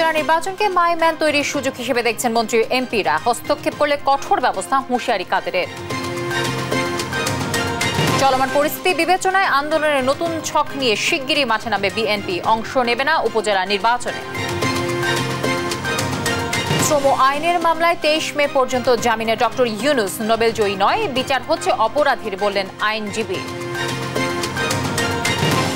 জেলা নির্বাচনকে মাইম্যান তৈরির সুযোগ হিসেবে দেখছেন মন্ত্রী এমপিরা হস্তক্ষেপ করলে কঠোর ব্যবস্থা হুঁশিয়ারি কাদেরের চলমান পরিস্থিতি বিবেচনায় আন্দোলনের নতুন ছক নিয়ে শিগগিরই মাঠে নামে বিএনপি অংশ নেবে না উপজেলা নির্বাচনে শ্রম আইনের মামলায় তেইশ মে পর্যন্ত জামিনে ডক্টর ইউনুস নোবেল জয়ী নয় বিচার হচ্ছে অপরাধীর বললেন আইনজীবী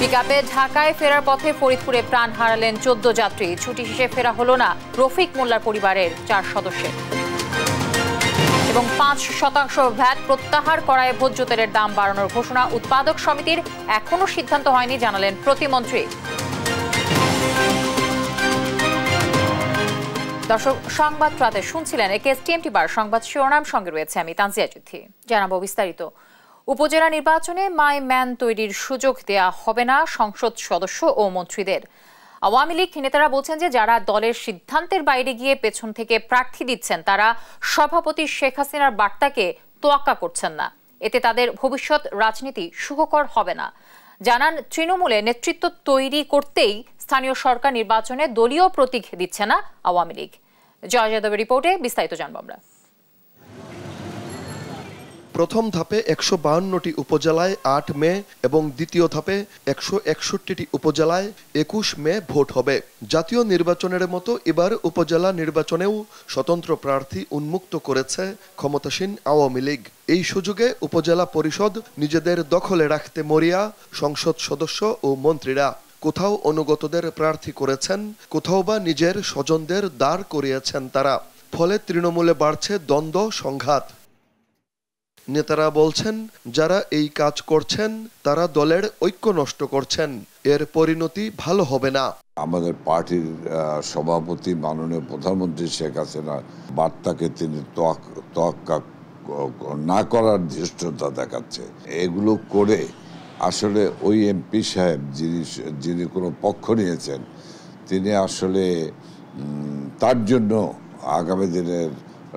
পিকআপে ঢাকায় ফেরার পথে ফরিদপুরে প্রাণ হারালেন চোদ্দ যাত্রী ছুটি শেষে ফেরা হল না রফিক মোল্লার পরিবারের চার সদস্যের এবং পাঁচ শতাংশ ভ্যাট প্রত্যাহার করায় ভোজ্য তেলের দাম বাড়ানোর ঘোষণা উৎপাদক সমিতির এখনও সিদ্ধান্ত হয়নি জানালেন প্রতিমন্ত্রী দর্শক সংবাদ প্রাতে শুনছিলেন একে এস টিএমটি বার সংবাদ শিরোনাম সঙ্গে রয়েছে আমি তানজিয়া যুদ্ধি জানাবো বিস্তারিত উপজেলা নির্বাচনে মাই ম্যান তৈরির সুযোগ দেয়া হবে না সংসদ সদস্য ও মন্ত্রীদের আওয়ামী লীগ নেতারা বলছেন যে যারা দলের সিদ্ধান্তের বাইরে গিয়ে পেছন থেকে প্রার্থী দিচ্ছেন তারা সভাপতি শেখ হাসিনার বার্তাকে তোয়াক্কা করছেন না এতে তাদের ভবিষ্যৎ রাজনীতি সুখকর হবে না জানান তৃণমূলে নেতৃত্ব তৈরি করতেই স্থানীয় সরকার নির্বাচনে দলীয় প্রতীক দিচ্ছে না আওয়ামী লীগ জয় যাদবের রিপোর্টে বিস্তারিত জানব আমরা প্রথম ধাপে একশো বাহান্নটি উপজেলায় আট মে এবং দ্বিতীয় ধাপে একশো একষট্টিটি উপজেলায় একুশ মে ভোট হবে জাতীয় নির্বাচনের মতো এবার উপজেলা নির্বাচনেও স্বতন্ত্র প্রার্থী উন্মুক্ত করেছে ক্ষমতাসীন আওয়ামী লীগ এই সুযোগে উপজেলা পরিষদ নিজেদের দখলে রাখতে মরিয়া সংসদ সদস্য ও মন্ত্রীরা কোথাও অনুগতদের প্রার্থী করেছেন কোথাও বা নিজের স্বজনদের দাঁড় করিয়েছেন তারা ফলে তৃণমূলে বাড়ছে দ্বন্দ্ব সংঘাত নেতারা বলছেন যারা এই কাজ করছেন তারা দলের ঐক্য নষ্ট করছেন এর পরিণতি ভালো হবে না আমাদের পার্টির সভাপতি মাননীয় প্রধানমন্ত্রী শেখ হাসিনা বার্তাকে তিনি না করার ধৃষ্টতা দেখাচ্ছে এগুলো করে আসলে ওই এমপি সাহেব যিনি যিনি কোনো পক্ষ নিয়েছেন তিনি আসলে তার জন্য আগামী দিনের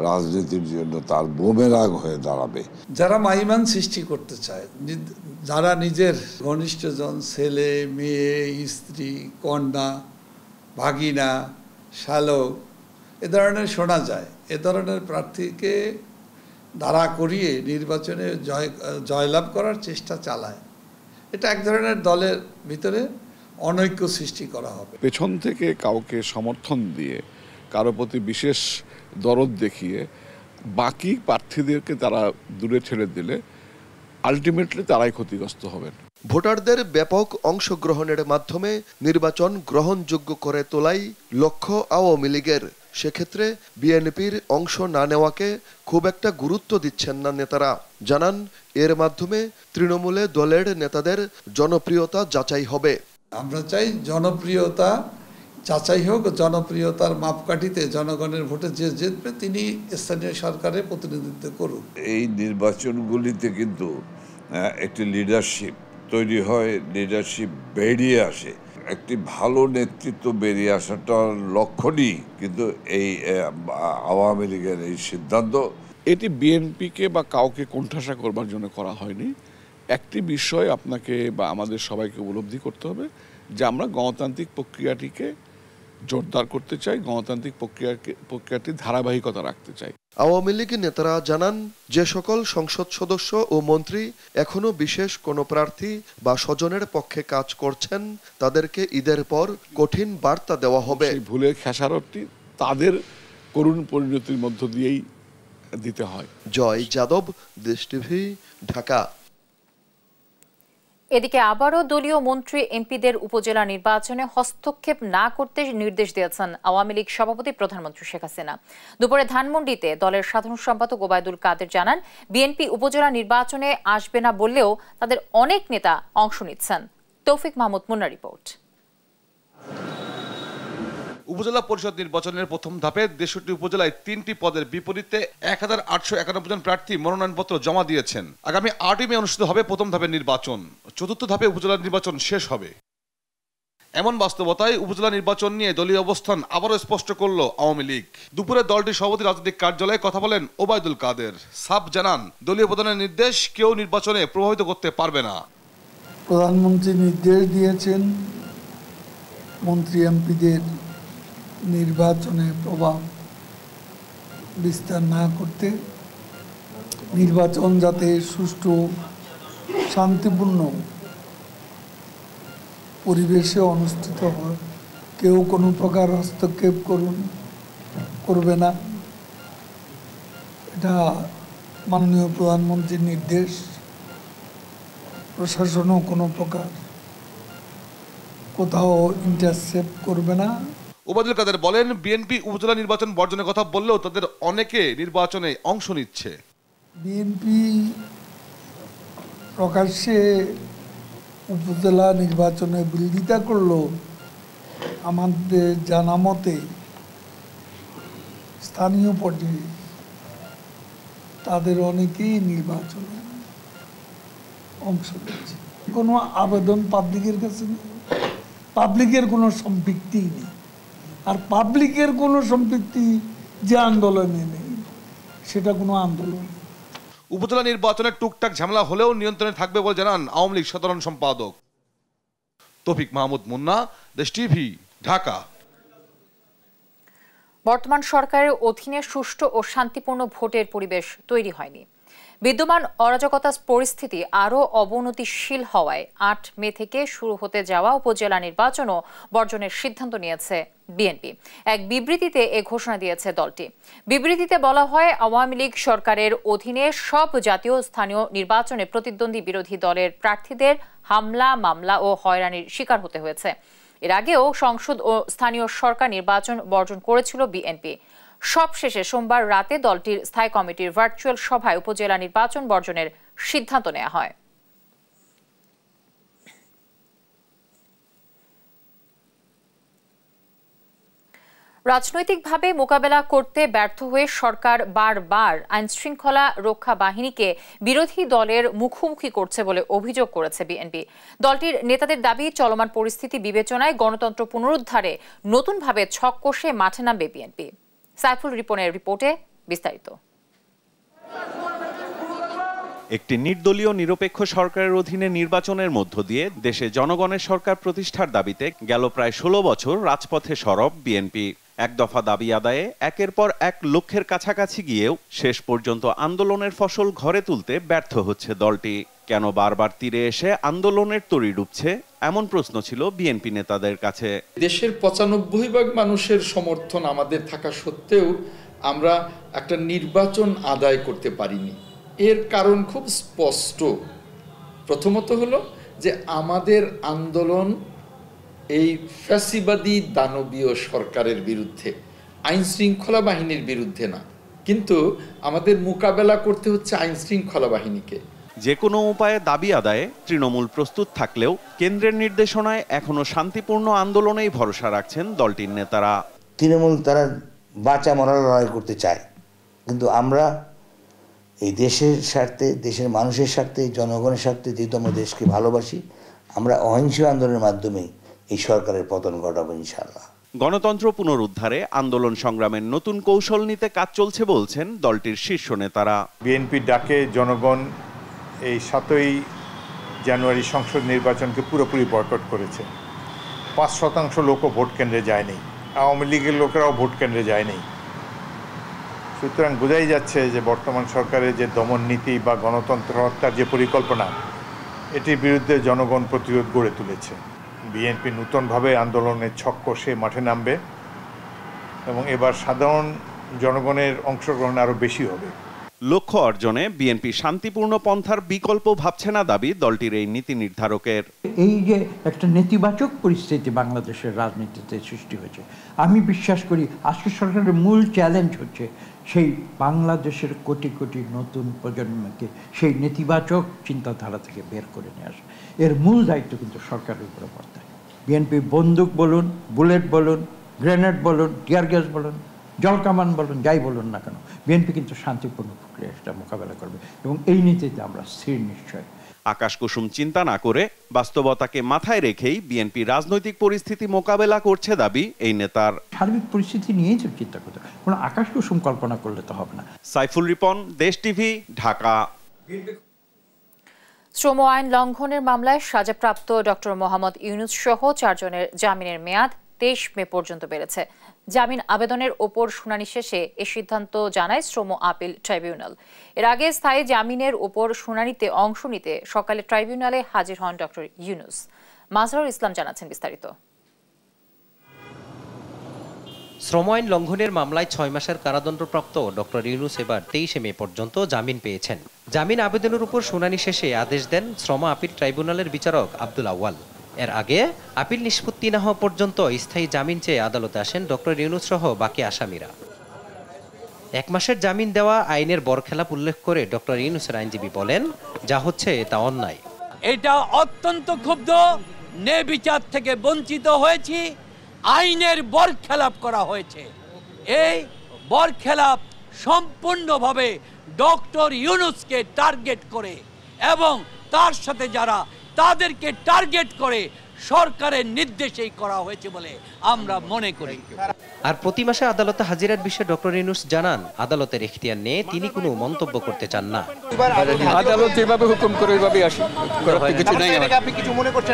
রাজনীতির জন্য তার বোমেরাগ হয়ে দাঁড়াবে যারা মাইমান সৃষ্টি করতে চায় যারা নিজের ঘনিষ্ঠজন ছেলে মেয়ে স্ত্রী কন্যা ভাগিনা শ্যালক এ ধরনের শোনা যায় এ ধরনের প্রার্থীকে দাঁড়া করিয়ে নির্বাচনে জয় জয়লাভ করার চেষ্টা চালায় এটা এক ধরনের দলের ভিতরে অনৈক্য সৃষ্টি করা হবে পেছন থেকে কাউকে সমর্থন দিয়ে কারো প্রতি বিশেষ দরদ দেখিয়ে বাকি প্রার্থীদেরকে তারা দূরে ছেড়ে দিলে আলটিমেটলি তারাই ক্ষতিগ্রস্ত হবেন ভোটারদের ব্যাপক অংশগ্রহণের মাধ্যমে নির্বাচন গ্রহণযোগ্য করে তোলাই লক্ষ্য আওয়ামী লীগের সেক্ষেত্রে বিএনপির অংশ না নেওয়াকে খুব একটা গুরুত্ব দিচ্ছেন না নেতারা জানান এর মাধ্যমে তৃণমূলে দলের নেতাদের জনপ্রিয়তা যাচাই হবে আমরা চাই জনপ্রিয়তা যাচাই হোক জনপ্রিয়তার মাপকাঠিতে জনগণের ভোটে যে জিতবে তিনি স্থানীয় সরকারে প্রতিনিধিত্ব করুক এই নির্বাচনগুলিতে কিন্তু একটি লিডারশিপ তৈরি হয় লিডারশিপ বেরিয়ে আসে একটি ভালো নেতৃত্ব বেরিয়ে আসাটার লক্ষণই কিন্তু এই আওয়ামী লীগের এই সিদ্ধান্ত এটি বিএনপিকে বা কাউকে কোণঠাসা করবার জন্য করা হয়নি একটি বিষয় আপনাকে বা আমাদের সবাইকে উপলব্ধি করতে হবে যে আমরা গণতান্ত্রিক প্রক্রিয়াটিকে জোরদার করতে চাই গণতান্ত্রিক প্রক্রিয়াটি ধারাবাহিকতা রাখতে চাই আওয়ামী লীগের নেতারা জানান যে সকল সংসদ সদস্য ও মন্ত্রী এখনও বিশেষ কোনো প্রার্থী বা স্বজনের পক্ষে কাজ করছেন তাদেরকে ঈদের পর কঠিন বার্তা দেওয়া হবে ভুলের খেসারতটি তাদের করুণ পরিণতির মধ্য দিয়েই দিতে হয় জয় যাদব দেশ টিভি ঢাকা এদিকে আবারও দলীয় মন্ত্রী এমপিদের উপজেলা নির্বাচনে হস্তক্ষেপ না করতে নির্দেশ দিয়েছেন আওয়ামী লীগ সভাপতি প্রধানমন্ত্রী শেখ হাসিনা দুপুরে ধানমন্ডিতে দলের সাধারণ সম্পাদক ওবায়দুল কাদের জানান বিএনপি উপজেলা নির্বাচনে আসবে না বললেও তাদের অনেক নেতা অংশ নিচ্ছেন তৌফিক মাহমুদ মুন্না রিপোর্ট উপজেলা পরিষদ নির্বাচনের প্রথম ধাপে দেশটি উপজেলায় তিনটি পদের বিপরীতে এক হাজার আটশো একানব্বই জন প্রার্থী মনোনয়নপত্র জমা দিয়েছেন আগামী আটই মে অনুষ্ঠিত হবে প্রথম ধাপের নির্বাচন চতুর্থ ধাপে উপজেলা নির্বাচন শেষ হবে এমন বাস্তবতায় উপজেলা নির্বাচন নিয়ে দলীয় অবস্থান আবারও স্পষ্ট করল আওয়ামী লীগ দুপুরে দলটির সভাপতি রাজনৈতিক কার্যালয়ে কথা বলেন ওবায়দুল কাদের সাব জানান দলীয় প্রধানের নির্দেশ কেউ নির্বাচনে প্রভাবিত করতে পারবে না প্রধানমন্ত্রী নির্দেশ দিয়েছেন মন্ত্রী এমপিদের নির্বাচনের প্রভাব বিস্তার না করতে নির্বাচন যাতে সুষ্ঠু শান্তিপূর্ণ পরিবেশে অনুষ্ঠিত হয় কেউ কোনো প্রকার হস্তক্ষেপ করুন করবে না এটা মাননীয় প্রধানমন্ত্রীর নির্দেশ প্রশাসনও কোনো প্রকার কোথাও ইন্টারসেপ্ট করবে না ওবায়দুল কাদের বলেন বিএনপি উপজেলা নির্বাচন বর্জনের কথা বললেও তাদের অনেকে নির্বাচনে অংশ নিচ্ছে বিএনপি প্রকাশ্যে উপজেলা নির্বাচনে বিরোধিতা করলেও আমাদের জানা মতে স্থানীয় পর্যায়ে তাদের অনেকেই নির্বাচনে অংশ নিচ্ছে কোনো আবেদন পাবলিকের কাছে নেই পাবলিকের কোনো সম্পৃক্তি নেই আর পাবলিকের কোনো সম্পৃক্তি যে আন্দোলনে নেই সেটা কোনো আন্দোলন উপজেলা নির্বাচনের টুকটাক ঝামেলা হলেও নিয়ন্ত্রণে থাকবে বলে জানান আওয়ামী লীগ সাধারণ সম্পাদক তৌফিক মাহমুদ মুন্না দেশ টিভি ঢাকা বর্তমান সরকারের অধীনে সুষ্ঠু ও শান্তিপূর্ণ ভোটের পরিবেশ তৈরি হয়নি বিদ্যমান অরাজকতা পরিস্থিতি আরও অবনতিশীল হওয়ায় আট মে থেকে শুরু হতে যাওয়া উপজেলা নির্বাচনও বর্জনের সিদ্ধান্ত নিয়েছে বিএনপি এক বিবৃতিতে এ ঘোষণা দিয়েছে দলটি বিবৃতিতে বলা হয় আওয়ামী লীগ সরকারের অধীনে সব জাতীয় স্থানীয় নির্বাচনে প্রতিদ্বন্দ্বী বিরোধী দলের প্রার্থীদের হামলা মামলা ও হয়রানির শিকার হতে হয়েছে এর আগেও সংসদ ও স্থানীয় সরকার নির্বাচন বর্জন করেছিল বিএনপি সবশেষে সোমবার রাতে দলটির স্থায়ী কমিটির ভার্চুয়াল সভায় উপজেলা নির্বাচন বর্জনের সিদ্ধান্ত নেওয়া হয় রাজনৈতিকভাবে মোকাবেলা করতে ব্যর্থ হয়ে সরকার বারবার আইনশৃঙ্খলা রক্ষা বাহিনীকে বিরোধী দলের মুখোমুখি করছে বলে অভিযোগ করেছে বিএনপি দলটির নেতাদের দাবি চলমান পরিস্থিতি বিবেচনায় গণতন্ত্র পুনরুদ্ধারে নতুনভাবে ছক কষে মাঠে নামবে বিএনপি সাইফুল রিপনের রিপোর্টে বিস্তারিত একটি নির্দলীয় নিরপেক্ষ সরকারের অধীনে নির্বাচনের মধ্য দিয়ে দেশে জনগণের সরকার প্রতিষ্ঠার দাবিতে গেল প্রায় ষোলো বছর রাজপথে সরব বিএনপি এক দফা দাবি আদায়ে একের পর এক লক্ষ্যের কাছাকাছি গিয়েও শেষ পর্যন্ত আন্দোলনের ফসল ঘরে তুলতে ব্যর্থ হচ্ছে দলটি কেন বারবার তীরে এসে আন্দোলনের তরি ডুবছে এমন প্রশ্ন ছিল বিএনপি নেতাদের কাছে দেশের পঁচানব্বই ভাগ মানুষের সমর্থন আমাদের থাকা সত্ত্বেও আমরা একটা নির্বাচন আদায় করতে পারিনি এর কারণ খুব স্পষ্ট প্রথমত হলো যে আমাদের আন্দোলন এই ফ্যাসিবাদী দানবীয় সরকারের বিরুদ্ধে আইন শৃঙ্খলা বাহিনীর বিরুদ্ধে না কিন্তু আমাদের মোকাবেলা করতে হচ্ছে আইন শৃঙ্খলা বাহিনীকে যে কোনো উপায়ে দাবি আদায়ে তৃণমূল প্রস্তুত থাকলেও কেন্দ্রের নির্দেশনায় এখনও শান্তিপূর্ণ আন্দোলনেই ভরসা রাখছেন দলটির নেতারা তৃণমূল তারা বাঁচা মরার লড়াই করতে চায় কিন্তু আমরা এই দেশের স্বার্থে দেশের মানুষের স্বার্থে জনগণের স্বার্থে যেহেতু আমরা দেশকে ভালোবাসি আমরা অহিংস আন্দোলনের মাধ্যমেই এই সরকারের পতন ঘটাবো ইনশাল্লাহ গণতন্ত্র পুনরুদ্ধারে আন্দোলন সংগ্রামের নতুন কৌশল নিতে কাজ চলছে বলছেন দলটির শীর্ষ নেতারা বিএনপির ডাকে জনগণ এই সাতই জানুয়ারি সংসদ নির্বাচনকে পুরোপুরি বয়কট করেছে পাঁচ শতাংশ লোকও ভোট কেন্দ্রে যায়নি আওয়ামী লীগের লোকেরাও ভোট কেন্দ্রে যায়নি সুতরাং বোঝাই যাচ্ছে যে বর্তমান সরকারের যে দমন নীতি বা গণতন্ত্র হত্যার যে পরিকল্পনা এটির বিরুদ্ধে জনগণ প্রতিরোধ গড়ে তুলেছে বিএনপি নূতনভাবে আন্দোলনের ছক কষে মাঠে নামবে এবং এবার সাধারণ জনগণের অংশগ্রহণ আরও বেশি হবে লক্ষ্য অর্জনে বিএনপি শান্তিপূর্ণ পন্থার বিকল্প ভাবছে না দাবি দলটির এই নীতি নির্ধারকের এই যে একটা নেতিবাচক পরিস্থিতি বাংলাদেশের রাজনীতিতে সৃষ্টি হয়েছে আমি বিশ্বাস করি আজকে সরকারের মূল চ্যালেঞ্জ হচ্ছে সেই বাংলাদেশের কোটি কোটি নতুন প্রজন্মকে সেই নেতিবাচক চিন্তাধারা থেকে বের করে নিয়ে আসা এর মূল দায়িত্ব কিন্তু সরকারের উপরে বর্তায় বিএনপি বন্দুক বলুন বুলেট বলুন গ্রেনেড বলুন টিয়ার গ্যাস বলুন জলকামান বলুন যাই বলুন না কেন বিএনপি কিন্তু শান্তিপূর্ণ প্রক্রিয়া সেটা মোকাবেলা করবে এবং এই নীতিতে আমরা স্থির নিশ্চয় আকাশকুসুম চিন্তা না করে বাস্তবতাকে মাথায় রেখেই বিএনপি রাজনৈতিক পরিস্থিতি মোকাবেলা করছে দাবি এই নেতার সার্বিক পরিস্থিতি নিয়ে তো চিন্তা করতে কোনো আকাশকুসুম কল্পনা করলে তো হবে না সাইফুল রিপন দেশ টিভি ঢাকা শ্রম আইন লঙ্ঘনের মামলায় সাজাপ্রাপ্ত ডক্টর মোহাম্মদ ইউনুস সহ চারজনের জামিনের মেয়াদ তেইশ মে পর্যন্ত বেড়েছে জামিন আবেদনের ওপর শুনানি শেষে এ সিদ্ধান্ত জানায় শ্রম আপিল ট্রাইব্যুনাল এর আগে স্থায়ী জামিনের ওপর শুনানিতে অংশ নিতে সকালে ট্রাইব্যুনালে হাজির হন ডক্টর ইউনুস মাজহারুল ইসলাম জানাচ্ছেন বিস্তারিত শ্রম আইন লঙ্ঘনের মামলায় ছয় মাসের কারাদণ্ডপ্রাপ্ত ডক্টর ইউনুস এবার তেইশে মে পর্যন্ত জামিন পেয়েছেন জামিন আবেদনের উপর শুনানি শেষে আদেশ দেন শ্রম আপিল ট্রাইব্যুনালের বিচারক আব্দুল আওয়াল এর আগে আপিল নিষ্পত্তি না হওয়া পর্যন্ত স্থায়ী জামিন চেয়ে আদালতে আসেন ডক্টর ইউনুস সহ বাকি আসামিরা এক মাসের জামিন দেওয়া আইনের বরখেলাপ উল্লেখ করে ডক্টর ইউনুসের আইনজীবী বলেন যা হচ্ছে তা অন্যায় এটা অত্যন্ত ক্ষুব্ধ নেবিচার থেকে বঞ্চিত হয়েছি আইনের বরখেলাপ করা হয়েছে এই বরখেলাপ সম্পূর্ণভাবে ডক্টর ইউনুসকে টার্গেট করে এবং তার সাথে যারা তাদেরকে টার্গেট করে সরকারের নির্দেশেই করা হয়েছে বলে আমরা মনে করি আর প্রতি মাসে আদালতে হাজিরার বিষয়ে ডক্টর ইনুস জানান আদালতের এখতিয়ার নিয়ে তিনি কোনো মন্তব্য করতে চান না আদালত যেভাবে হুকুম করে ওইভাবে আসি কিছু নাই আপনি কিছু মনে করছেন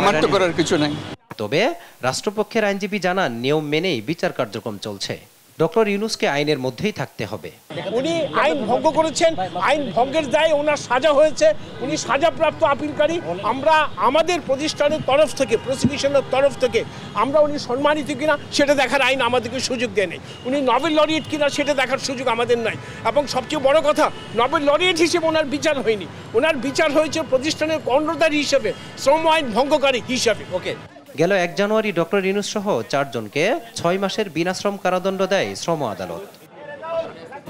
আমার তো করার কিছু নাই তবে রাষ্ট্রপক্ষের আইনজীবী জানান নিয়ম মেনেই বিচার কার্যক্রম চলছে ডক্টর ইউনুসকে আইনের মধ্যেই থাকতে হবে উনি আইন ভঙ্গ করেছেন আইন ভঙ্গের দায়ে ওনার সাজা হয়েছে উনি সাজাপ্রাপ্ত আপিলকারী আমরা আমাদের প্রতিষ্ঠানের তরফ থেকে প্রসিকিউশনের তরফ থেকে আমরা উনি সম্মানিত কিনা সেটা দেখার আইন আমাদেরকে সুযোগ দেয় নেই উনি নবেল লরিয়েট কিনা সেটা দেখার সুযোগ আমাদের নাই এবং সবচেয়ে বড় কথা নবেল লরিয়েট হিসেবে ওনার বিচার হয়নি ওনার বিচার হয়েছে প্রতিষ্ঠানের কর্ণধারী হিসেবে শ্রম আইন ভঙ্গকারী হিসাবে ওকে গেল এক জানুয়ারি ডক্টর ইনুস সহ চারজনকে ছয় মাসের বিনাশ্রম কারাদণ্ড দেয় শ্রম আদালত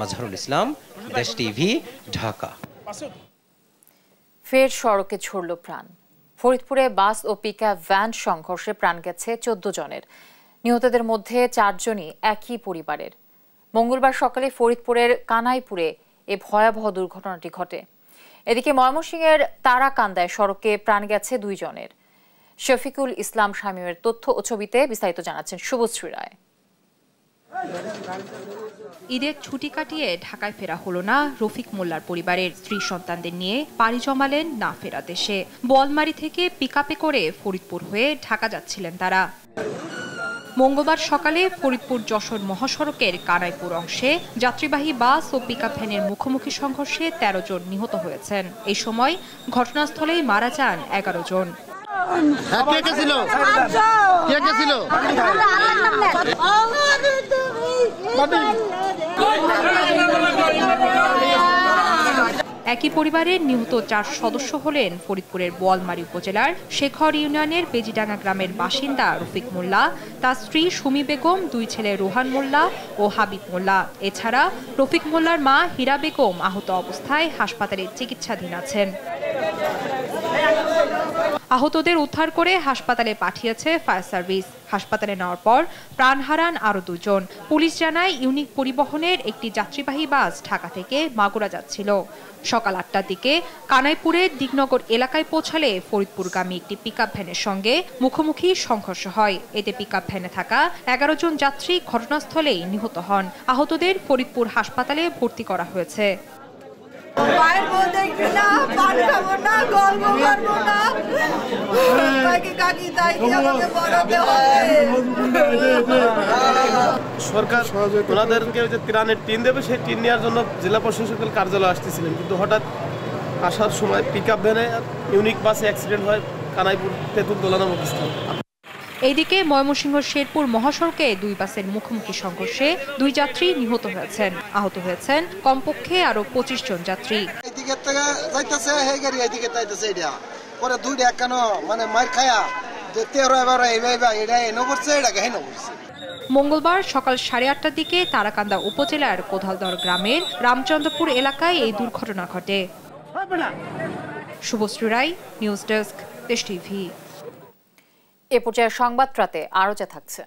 মাজহারুল ইসলাম দেশ টিভি ঢাকা ফের সড়কে ছড়ল প্রাণ ফরিদপুরে বাস ও পিকআপ ভ্যান সংঘর্ষে প্রাণ গেছে চোদ্দ জনের নিহতদের মধ্যে চারজনই একই পরিবারের মঙ্গলবার সকালে ফরিদপুরের কানাইপুরে এ ভয়াবহ দুর্ঘটনাটি ঘটে এদিকে ময়মনসিংহের তারাকান্দায় সড়কে প্রাণ গেছে দুই জনের শফিকুল ইসলাম শামীমের তথ্য ও ছবিতে বিস্তারিত জানাচ্ছেন শুভশ্রী রায় ঈদের ছুটি কাটিয়ে ঢাকায় ফেরা হলো না রফিক মোল্লার পরিবারের স্ত্রী সন্তানদের নিয়ে পাড়ি জমালেন না ফেরা দেশে বলমারি থেকে পিক করে ফরিদপুর হয়ে ঢাকা যাচ্ছিলেন তারা মঙ্গলবার সকালে ফরিদপুর যশোর মহাসড়কের কানাইপুর অংশে যাত্রীবাহী বাস ও পিকআপ ভ্যানের মুখোমুখি সংঘর্ষে তেরো জন নিহত হয়েছেন এই সময় ঘটনাস্থলেই মারা যান এগারো জন হ্যাঁ, একই পরিবারের নিহত চার সদস্য হলেন ফরিদপুরের বোয়ালমারি উপজেলার শেখর ইউনিয়নের বেজিডাঙ্গা গ্রামের বাসিন্দা রফিক মোল্লা তার স্ত্রী সুমি বেগম দুই ছেলে রোহান মোল্লা ও হাবিব মোল্লা এছাড়া রফিক মোল্লার মা হীরা বেগম আহত অবস্থায় হাসপাতালে চিকিৎসাধীন আছেন আহতদের উদ্ধার করে হাসপাতালে পাঠিয়েছে ফায়ার সার্ভিস হাসপাতালে নেওয়ার পর প্রাণ হারান আরও দুজন পুলিশ জানায় ইউনিক পরিবহনের একটি যাত্রীবাহী বাস ঢাকা থেকে মাগুরা যাচ্ছিল সকাল আটটার দিকে কানাইপুরের দিকনগর এলাকায় পৌঁছালে ফরিদপুরগামী একটি পিকআপ ভ্যানের সঙ্গে মুখোমুখি সংঘর্ষ হয় এতে পিকআপ ভ্যানে থাকা এগারো জন যাত্রী ঘটনাস্থলেই নিহত হন আহতদের ফরিদপুর হাসপাতালে ভর্তি করা হয়েছে মায়ের না পান খাবো না গল্প করবো না কাকি কাকি তাই আমাকে বড়তে সরকার ওনাদেরকে যে ত্রাণের টিন দেবে সেই টিন নেওয়ার জন্য জেলা প্রশাসকের কার্যালয়ে আসতেছিলেন কিন্তু হঠাৎ আসার সময় পিক আপ ভ্যানে ইউনিক বাসে অ্যাক্সিডেন্ট হয় কানাইপুর তেতুল দোলানা স্থান এইদিকে ময়মনসিংহ শেরপুর মহাসড়কে দুই বাসের মুখোমুখি সংঘর্ষে দুই যাত্রী নিহত হয়েছেন আহত হয়েছেন কমপক্ষে আরো পঁচিশ জন যাত্রী মানে মঙ্গলবার সকাল সাড়ে আটটার দিকে তারাকান্দা উপজেলার কোধালদর গ্রামের রামচন্দ্রপুর এলাকায় এই দুর্ঘটনা ঘটে Subhashree Roy news desk S TV এ পর্যায়ে সংবাদ রাতে আরও যা থাকছে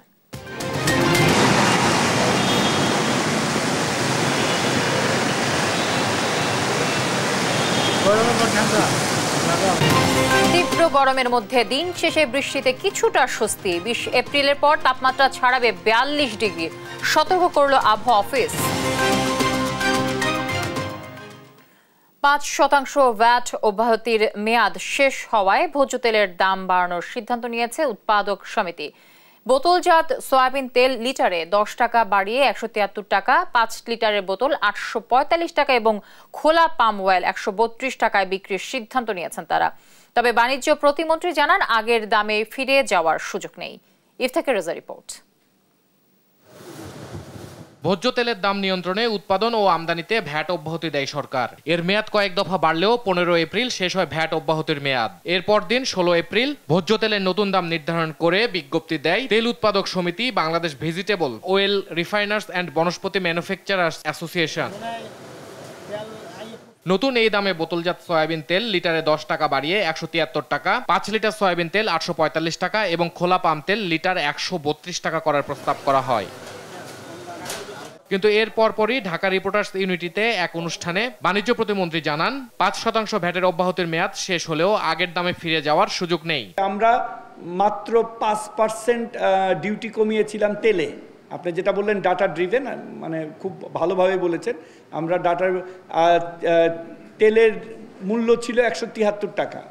তীব্র গরমের মধ্যে দিন শেষে বৃষ্টিতে কিছুটা স্বস্তি বিশ এপ্রিলের পর তাপমাত্রা ছাড়াবে বিয়াল্লিশ ডিগ্রি সতর্ক করল আবহাওয়া অফিস পাঁচ শতাংশ ভ্যাট অব্যাহতির মেয়াদ শেষ হওয়ায় ভোজ্য তেলের দাম বাড়ানোর সিদ্ধান্ত নিয়েছে উৎপাদক সমিতি বোতলজাত সয়াবিন তেল লিটারে দশ টাকা বাড়িয়ে একশো তিয়াত্তর টাকা পাঁচ লিটারের বোতল আটশো পঁয়তাল্লিশ টাকা এবং খোলা পাম অয়েল একশো বত্রিশ টাকায় বিক্রির সিদ্ধান্ত নিয়েছেন তারা তবে বাণিজ্য প্রতিমন্ত্রী জানান আগের দামে ফিরে যাওয়ার সুযোগ নেই ইফতেকের রোজা রিপোর্ট ভোজ্য তেলের দাম নিয়ন্ত্রণে উৎপাদন ও আমদানিতে ভ্যাট অব্যাহতি দেয় সরকার এর মেয়াদ কয়েক দফা বাড়লেও পনেরো এপ্রিল শেষ হয় ভ্যাট অব্যাহতির মেয়াদ এরপর দিন ষোলো এপ্রিল ভোজ্য তেলের নতুন দাম নির্ধারণ করে বিজ্ঞপ্তি দেয় তেল উৎপাদক সমিতি Bangladesh vegetable oil refiners and Vanaspati manufacturers association নতুন এই দামে বোতলজাত সয়াবিন তেল লিটারে দশ টাকা বাড়িয়ে একশো তিয়াত্তর টাকা পাঁচ লিটার সয়াবিন তেল আটশো পঁয়তাল্লিশ টাকা এবং খোলা পাম তেল লিটার একশো বত্রিশ টাকা করার প্রস্তাব করা হয় কিন্তু এর পরপরই ঢাকা রিপোর্টার্স ইউনিটিতে এক অনুষ্ঠানে বাণিজ্য প্রতিমন্ত্রী জানান পাঁচ শতাংশ ভ্যাটের অব্যাহতির মেয়াদ শেষ হলেও আগের দামে ফিরে যাওয়ার সুযোগ নেই আমরা মাত্র পাঁচ পার্সেন্ট ডিউটি কমিয়েছিলাম তেলে আপনি যেটা বললেন ডাটা ড্রিভেন মানে খুব ভালোভাবে বলেছেন আমরা ডাটার তেলের মূল্য ছিল একশো তিয়াত্তর টাকা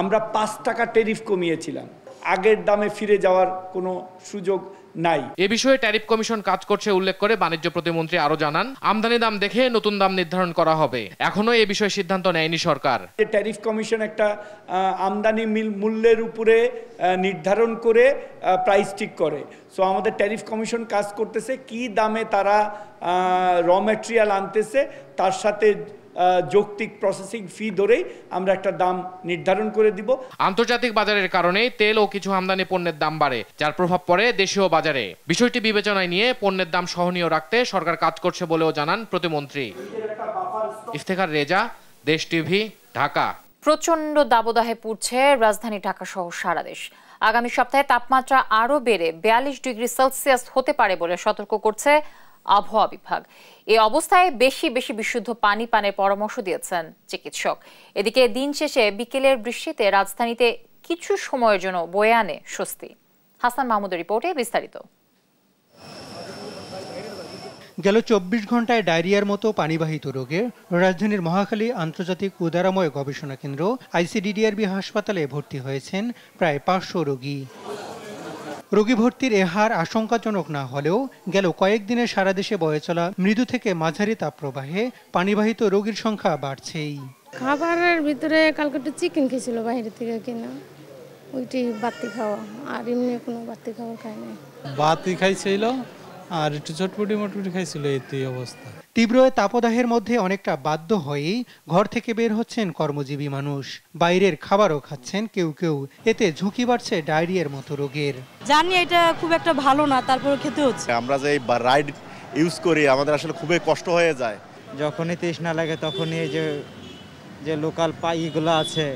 আমরা পাঁচ টাকা টেরিফ কমিয়েছিলাম আগের দামে ফিরে যাওয়ার কোনো সুযোগ নাই এ বিষয়ে ট্যারিফ কমিশন কাজ করছে উল্লেখ করে বাণিজ্য প্রতিমন্ত্রী আরো জানান আমদানি দাম দেখে নতুন দাম নির্ধারণ করা হবে এখনো এ বিষয়ে সিদ্ধান্ত নেয়নি সরকার ট্যারিফ কমিশন একটা আমদানি মূল্যের উপরে নির্ধারণ করে প্রাইস ঠিক করে সো আমাদের ট্যারিফ কমিশন কাজ করতেছে কি দামে তারা র মেটেরিয়াল আনতেছে তার সাথে যৌক্তিক প্রসেসিং ফি ধরেই আমরা একটা দাম নির্ধারণ করে দিব আন্তর্জাতিক বাজারের কারণে তেল ও কিছু আমদানি পণ্যের দাম বাড়ে যার প্রভাব পড়ে দেশীয় বাজারে বিষয়টি বিবেচনায় নিয়ে পণ্যের দাম সহনীয় রাখতে সরকার কাজ করছে বলেও জানান প্রতিমন্ত্রী ইফতেখার রেজা দেশ টিভি ঢাকা প্রচণ্ড দাবদাহে পুড়ছে রাজধানী ঢাকা সহ সারা দেশ আগামী সপ্তাহে তাপমাত্রা আরও বেড়ে বিয়াল্লিশ ডিগ্রি সেলসিয়াস হতে পারে বলে সতর্ক করছে আবহাওয়া বিভাগ এই অবস্থায় বেশি বেশি বিশুদ্ধ পানি পানের পরামর্শ দিয়েছেন চিকিৎসক এদিকে দিন শেষে বিকেলের বৃষ্টিতে রাজধানীতে কিছু সময়ের জন্য বয়ে আনে স্বস্তি হাসান মাহমুদের রিপোর্টে বিস্তারিত গেল চব্বিশ ঘন্টায় ডায়রিয়ার মতো পানিবাহিত রোগে রাজধানীর মহাখালী আন্তর্জাতিক উদারাময় গবেষণা কেন্দ্র আইসিডিডিআরবি হাসপাতালে ভর্তি হয়েছেন প্রায় পাঁচশো রোগী রোগী ভর্তির এ হার আশঙ্কাজনক না হলেও গেল কয়েকদিনে সারা দেশে বয়ে চলা মৃদু থেকে মাঝারি তাপপ্রবাহে পানিবাহিত রোগীর সংখ্যা বাড়ছেই খাবারের ভিতরে কালকে একটু চিকেন খেয়েছিল বাইরে থেকে কিনা ওইটি বাতি খাওয়া আর এমনি কোনো বাতি খাওয়া খায় না বাতি খাইছিল আর একটু চটপটি মটপটি খাইছিল এতেই অবস্থা তীব্র তাপদাহের মধ্যে অনেকটা বাধ্য হয়েই ঘর থেকে বের হচ্ছেন কর্মজীবী মানুষ বাইরের খাবারও খাচ্ছেন কেউ কেউ এতে ঝুঁকি বাড়ছে ডায়রিয়ার মতো রোগের জানি এটা খুব একটা ভালো না তারপরে খেতে হচ্ছে আমরা যে রাইড ইউজ করি আমাদের আসলে খুবই কষ্ট হয়ে যায় যখনই তৃষ্ণা লাগে তখনই এই যে যে লোকাল পাইগুলো আছে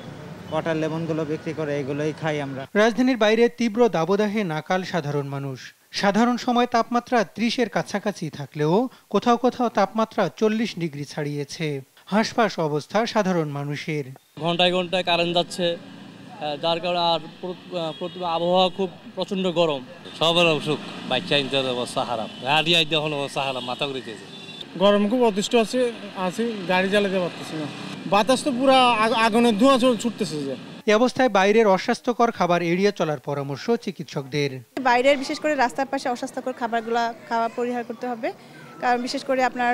ওয়াটার লেমনগুলো বিক্রি করে এগুলোই খাই আমরা রাজধানীর বাইরে তীব্র দাবদাহে নাকাল সাধারণ মানুষ সাধারণ সময় তাপমাত্রা ত্রিশের কাছাকাছি থাকলেও কোথাও কোথাও তাপমাত্রা চল্লিশ ডিগ্রি ছাড়িয়েছে হাঁসফাঁস অবস্থা সাধারণ মানুষের ঘন্টায় ঘন্টায় কারেন্ট যাচ্ছে যার কারণে আর আবহাওয়া খুব প্রচণ্ড গরম সবার অসুখ বাচ্চা অবস্থা খারাপ গাড়ি আইতে অবস্থা খারাপ মাথা দিয়েছে গরম খুব অতিষ্ঠ আছে আছে গাড়ি চালাতে পারতেছি না বাতাস তো পুরো আগুনের ধোঁয়া ছুটতেছে যে এই অবস্থায় বাইরের অস্বাস্থ্যকর খাবার এড়িয়ে চলার পরামর্শ চিকিৎসকদের বাইরের বিশেষ করে রাস্তার পাশে অস্বাস্থ্যকর খাবারগুলো খাওয়া পরিহার করতে হবে কারণ বিশেষ করে আপনার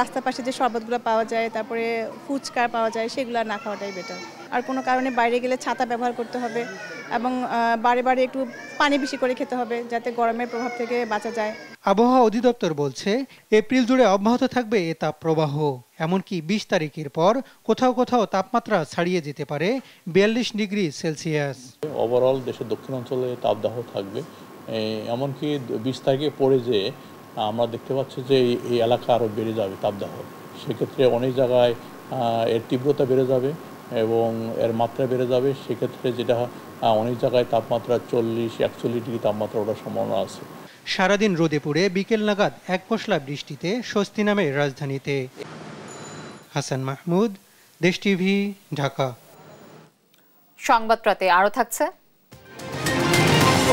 রাস্তার পাশে যে শরবতগুলো পাওয়া যায় তারপরে ফুচকা পাওয়া যায় সেগুলো না খাওয়াটাই বেটার আর কোনো কারণে বাইরে গেলে ছাতা ব্যবহার করতে হবে এবং বারে বারে একটু পানি বেশি করে খেতে হবে যাতে গরমের প্রভাব থেকে বাঁচা যায় আবহাওয়া অধিদপ্তর বলছে এপ্রিল জুড়ে অব্যাহত থাকবে এ তাপপ্রবাহ এমনকি বিশ তারিখের পর কোথাও কোথাও তাপমাত্রা ছাড়িয়ে যেতে পারে বিয়াল্লিশ ডিগ্রি সেলসিয়াস ওভারঅল দেশের দক্ষিণাঞ্চলে তাপদাহ থাকবে এমনকি বিশ তারিখে পরে যে আমরা দেখতে পাচ্ছি যে এই এলাকা আরও বেড়ে যাবে তাপদাহ সেক্ষেত্রে অনেক জায়গায় এর তীব্রতা বেড়ে যাবে এবং এর মাত্রা বেড়ে যাবে সেক্ষেত্রে যেটা অনেক জায়গায় তাপমাত্রা চল্লিশ একচল্লিশ ডিগ্রি তাপমাত্রা ওঠার সম্ভাবনা আছে সারাদিন রোদে পুড়ে বিকেল নাগাদ এক পশলা বৃষ্টিতে স্বস্তি নামে রাজধানীতে হাসান মাহমুদ দেশ টিভি ঢাকা সংবাদপ্রাতে আরও থাকছে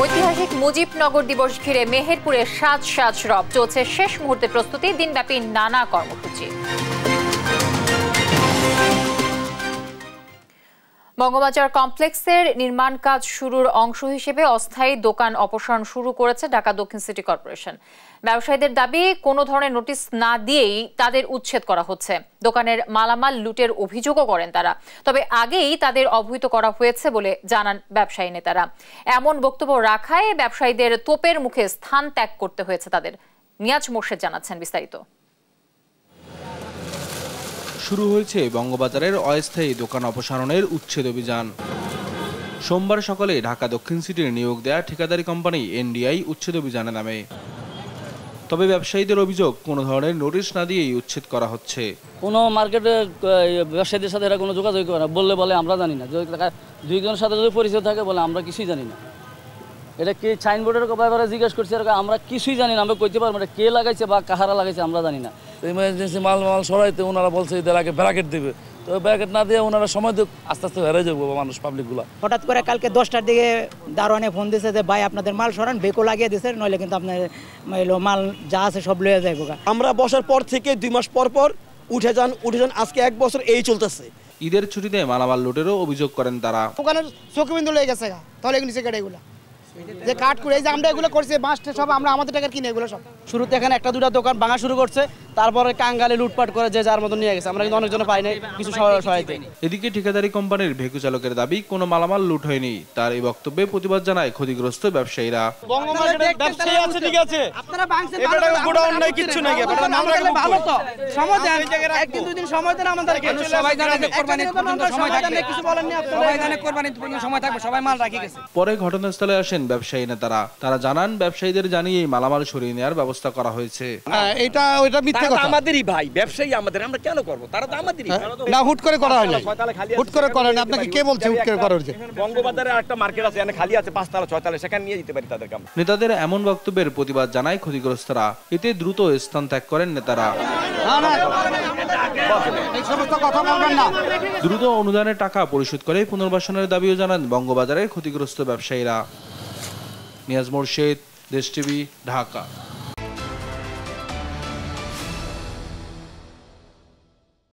ঐতিহাসিক মুজিবনগর দিবস ঘিরে মেহেরপুরে সাজ সাজ রব চলছে শেষ মুহূর্তে প্রস্তুতি দিনব্যাপী নানা কর্মসূচি বঙ্গবাজার কমপ্লেক্সের নির্মাণ কাজ শুরুর অংশ হিসেবে অস্থায়ী দোকান অপসারণ শুরু করেছে ঢাকা দক্ষিণ সিটি কর্পোরেশন ব্যবসায়ীদের দাবি কোনো ধরনের নোটিশ না দিয়েই তাদের উচ্ছেদ করা হচ্ছে দোকানের মালামাল লুটের অভিযোগও করেন তারা তবে আগেই তাদের অবহিত করা হয়েছে বলে জানান ব্যবসায়ী নেতারা এমন বক্তব্য রাখায় ব্যবসায়ীদের তোপের মুখে স্থান ত্যাগ করতে হয়েছে তাদের নিয়াজ মোর্শেদ জানাচ্ছেন বিস্তারিত শুরু হয়েছে বঙ্গবাজারের অস্থায়ী দোকান অপসারণের উচ্ছেদ অভিযান সোমবার সকালে ঢাকা দক্ষিণ সিটির নিয়োগ দেয়া ঠিকাদারি কোম্পানি এনডিআই উচ্ছেদ অভিযানে নামে তবে ব্যবসায়ীদের অভিযোগ কোনো ধরনের নোটিশ না দিয়েই উচ্ছেদ করা হচ্ছে কোনো মার্কেটে ব্যবসায়ীদের সাথে এরা কোনো যোগাযোগ করে না বললে বলে আমরা জানি না যদি দুইজনের সাথে যদি পরিচয় থাকে বলে আমরা কিছুই জানি না এটা কি সাইনবোর্ডের ব্যাপারে জিজ্ঞেস করছে আমরা কিছুই জানি না আমরা করতে পারবো এটা কে লাগাইছে বা কাহারা লাগাইছে আমরা জানি না ইমার্জেন্সি মাল মাল সরাইতে ওনারা বলছে এদের আগে ব্যারাকেট দেবে তো ব্যারাকেট না দিয়ে ওনারা সময় দিয়ে আস্তে আস্তে হেরে যাবো মানুষ পাবলিকগুলো হঠাৎ করে কালকে দশটার দিকে দারোয়ানে ফোন দিছে যে ভাই আপনাদের মাল সরান বেকো লাগিয়ে দিছে নইলে কিন্তু আপনার মানে মাল যা আছে সব লয়ে যায় গোকা আমরা বসার পর থেকে দুই মাস পর পর উঠে যান উঠে যান আজকে এক বছর এই চলতেছে ঈদের ছুটিতে মালামাল লুটেরও অভিযোগ করেন তারা দোকানের চোখে বিন্দু লেগে গেছে তাহলে নিচে কেটে এগুলো যে কাঠ করে এই যে আমরা এগুলো করছি বাঁশটা সব আমরা আমাদের টাকার কিনে এগুলো সব শুরুতে এখানে একটা দুটা দোকান ভাঙা শুরু করছে তারপরে কাঙ্গালে লুটপাট করে যে যার মতো নিয়ে গেছে আমরা কিন্তু অনেকজন পাই নাই কিছু সহায়তা এদিকে ঠিকাদারি কোম্পানির ভেকু চালকের দাবি কোনো মালামাল লুট হয়নি তার এই বক্তব্যে প্রতিবাদ জানায় ক্ষতিগ্রস্ত ব্যবসায়ীরা পরে ঘটনাস্থলে আসেন ব্যবসায়ী নেতারা তারা জানান ব্যবসায়ীদের জানিয়ে মালামাল সরিয়ে নেওয়ার ব্যবস্থা ব্যবস্থা করা হয়েছে হ্যাঁ, এটা মিথ্যা কথা আমাদেরই ভাই ব্যবসায়ী আমাদের আমরা কেন করব তারা তো আমাদেরই হ্যাঁ, না হুট করে করা হয় না হুট করে করা না আপনাকে কে বলছে হুট করে বঙ্গবাজারে একটা মার্কেট আছে এখানে খালি আছে পাঁচতলা ছয়তলা সেখানে নিয়ে যেতে পারি নেতাদের এমন বক্তব্যের প্রতিবাদ জানায় ক্ষতিগ্রস্তরা এতে দ্রুত স্থান ত্যাগ করেন নেতারা দ্রুত অনুদানের টাকা পরিশোধ করে পুনর্বাসনের দাবিও জানান বঙ্গবাজারের ক্ষতিগ্রস্ত ব্যবসায়ীরা নিয়াজ মোর্শেদ দেশ টিভি ঢাকা